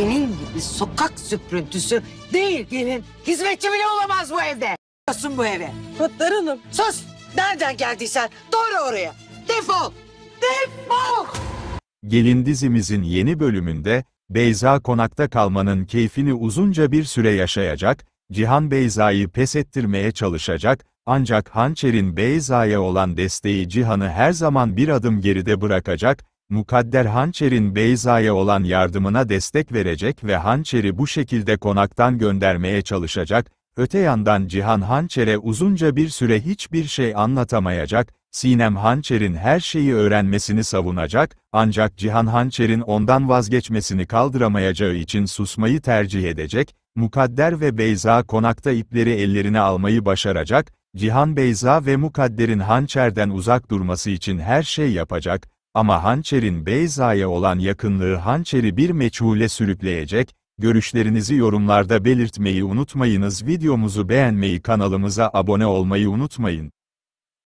senin gibi sokak süprüntüsü değil gelin. Hizmetçi bile olamaz bu evde. Sus bu eve. Kutlar Hanım. Sus. Nereden geldiysen doğru oraya. Defol. Defol. Gelin dizimizin yeni bölümünde Beyza konakta kalmanın keyfini uzunca bir süre yaşayacak, Cihan Beyza'yı pes ettirmeye çalışacak, ancak Hançer'in Beyza'ya olan desteği Cihan'ı her zaman bir adım geride bırakacak, Mukadder Hançer'in Beyza'ya olan yardımına destek verecek ve Hançer'i bu şekilde konaktan göndermeye çalışacak, öte yandan Cihan Hançer'e uzunca bir süre hiçbir şey anlatamayacak, Sinem Hançer'in her şeyi öğrenmesini savunacak, ancak Cihan Hançer'in ondan vazgeçmesini kaldıramayacağı için susmayı tercih edecek, Mukadder ve Beyza konakta ipleri ellerine almayı başaracak, Cihan Beyza ve Mukadder'in hançerden uzak durması için her şey yapacak, ama hançerin Beyza'ya olan yakınlığı hançeri bir meçhule sürükleyecek, görüşlerinizi yorumlarda belirtmeyi unutmayınız videomuzu beğenmeyi kanalımıza abone olmayı unutmayın.